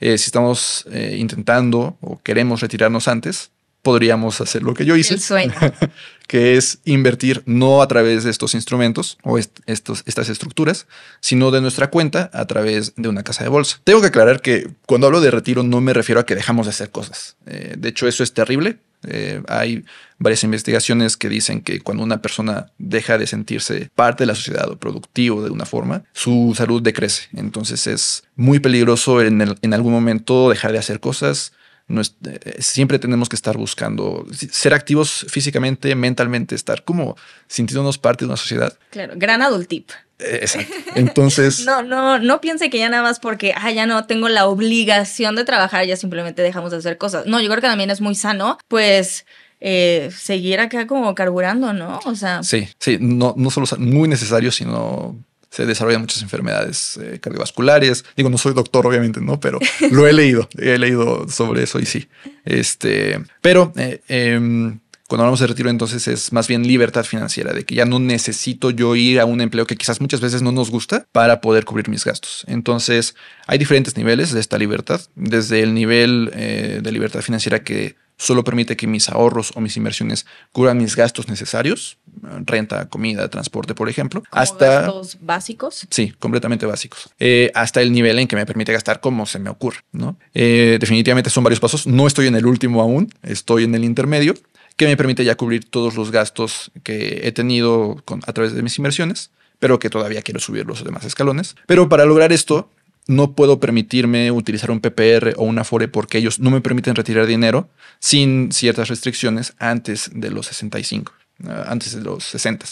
Eh, si estamos eh, intentando o queremos retirarnos antes, podríamos hacer lo que yo hice, que es invertir no a través de estos instrumentos o estas estructuras, sino de nuestra cuenta a través de una casa de bolsa. Tengo que aclarar que cuando hablo de retiro no me refiero a que dejamos de hacer cosas. Eh, de hecho, eso es terrible, eh, hay varias investigaciones que dicen que cuando una persona deja de sentirse parte de la sociedad o productivo de una forma, su salud decrece. Entonces es muy peligroso en, en algún momento dejar de hacer cosas, eh, eh, siempre tenemos que estar buscando ser activos físicamente, mentalmente, estar como sintiéndonos parte de una sociedad. Claro, gran adult eh, Exacto. Entonces. no, no, no piense que ya nada más porque, ah, ya no tengo la obligación de trabajar, ya simplemente dejamos de hacer cosas. No, yo creo que también es muy sano, pues. seguir acá como carburando, ¿no? O sea. Sí, sí, no, no solo muy necesario, sino se desarrollan muchas enfermedades eh, cardiovasculares. Digo, no soy doctor, obviamente, ¿no? Pero lo he leído, he leído sobre eso y sí. Este, pero eh, em, cuando hablamos de retiro, entonces es más bien libertad financiera, de que ya no necesito yo ir a un empleo que quizás muchas veces no nos gusta para poder cubrir mis gastos. Entonces, hay diferentes niveles de esta libertad, desde el nivel eh, de libertad financiera que solo permite que mis ahorros o mis inversiones cubran mis gastos necesarios, renta, comida, transporte, por ejemplo, hasta... ¿Gastos básicos? Sí, completamente básicos. Eh, hasta el nivel en que me permite gastar como se me ocurre, ¿no? Eh, definitivamente son varios pasos. No estoy en el último aún, estoy en el intermedio, que me permite ya cubrir todos los gastos que he tenido con, a través de mis inversiones pero que todavía quiero subir los demás escalones. Pero para lograr esto, no puedo permitirme utilizar un PPR o una FORE porque ellos no me permiten retirar dinero sin ciertas restricciones antes de los 65, ah, antes de los 60.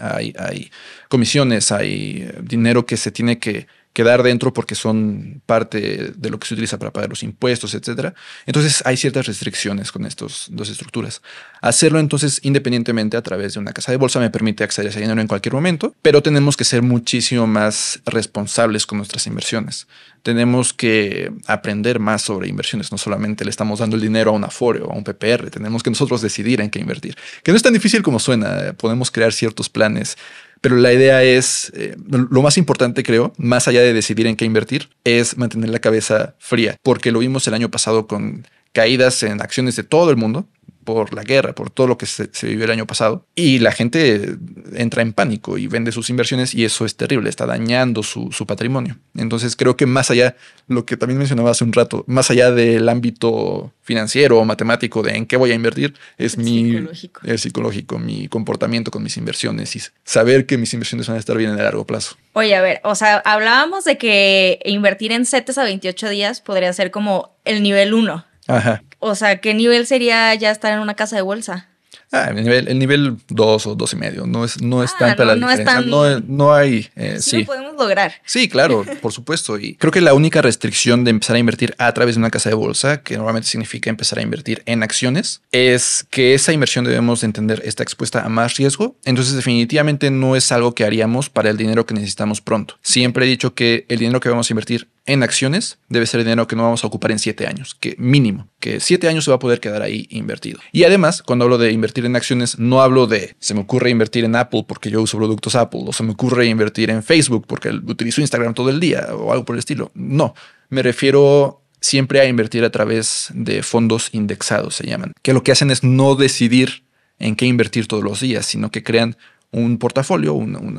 Hay, hay comisiones, hay eh, dinero que se tiene que quedar dentro porque son parte de lo que se utiliza para pagar los impuestos, etcétera. Entonces hay ciertas restricciones con estas dos estructuras. Hacerlo entonces independientemente a través de una casa de bolsa me permite acceder a ese dinero en cualquier momento, pero tenemos que ser muchísimo más responsables con nuestras inversiones. Tenemos que aprender más sobre inversiones, no solamente le estamos dando el dinero a un Afore o a un PPR, tenemos que nosotros decidir en qué invertir, que no es tan difícil como suena, podemos crear ciertos planes pero la idea es, eh, lo más importante creo, más allá de decidir en qué invertir, es mantener la cabeza fría, porque lo vimos el año pasado con caídas en acciones de todo el mundo por la guerra, por todo lo que se, vivió el año pasado. Y la gente entra en pánico y vende sus inversiones y eso es terrible, está dañando su, patrimonio. Entonces creo que más allá, lo que también mencionaba hace un rato, más allá del ámbito financiero o matemático de en qué voy a invertir, es mi... Psicológico. El psicológico, mi comportamiento con mis inversiones y saber que mis inversiones van a estar bien en el largo plazo. Oye, a ver, o sea, hablábamos de que invertir en CETES a 28 días podría ser como el nivel 1. Ajá o sea, ¿qué nivel sería ya estar en una casa de bolsa? Ah, el nivel, 2 o dos y medio, no es, no ah, no, la diferencia, tan... no, no, hay... Eh, sí, Lo podemos lograr. Sí, claro, por supuesto. Y creo que la única restricción de empezar a invertir a través de una casa de bolsa, que normalmente significa empezar a invertir en acciones, es que esa inversión debemos entender está expuesta a más riesgo. Entonces definitivamente no es algo que haríamos para el dinero que necesitamos pronto. Siempre he dicho que el dinero que vamos a invertir en acciones debe ser dinero que no vamos a ocupar en siete años, que mínimo, que siete años se va a poder quedar ahí invertido. Y además, cuando hablo de invertir en acciones, no hablo de se me ocurre invertir en Apple porque yo uso productos Apple, o se me ocurre invertir en Facebook porque utilizo Instagram todo el día o algo por el estilo. No, me refiero siempre a invertir a través de fondos indexados, se llaman, que lo que hacen es no decidir en qué invertir todos los días, sino que crean un portafolio, un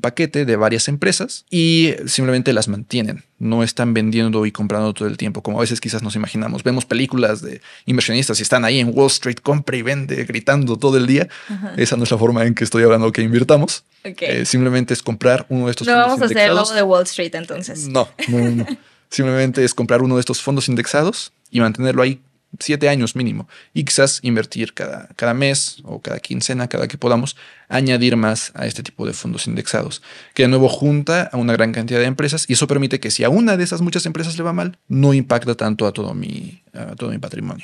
paquete de varias empresas y simplemente las mantienen. No están vendiendo y comprando todo el tiempo, como a veces quizás nos imaginamos. Vemos películas de inversionistas y están ahí en Wall Street, compra y vende, gritando todo el día. Esa no es la forma en que estoy hablando que invirtamos. Eh, simplemente es comprar uno de estos no vamos a hacer de Wall Street entonces. No, no, no. simplemente es comprar uno de estos fondos indexados y mantenerlo ahí siete años mínimo, y invertir cada, cada mes o cada quincena, cada que podamos, añadir más a este tipo de fondos indexados, que de nuevo junta a una gran cantidad de empresas y eso permite que si a una de esas muchas empresas le va mal, no impacta tanto a todo mi, a todo mi patrimonio.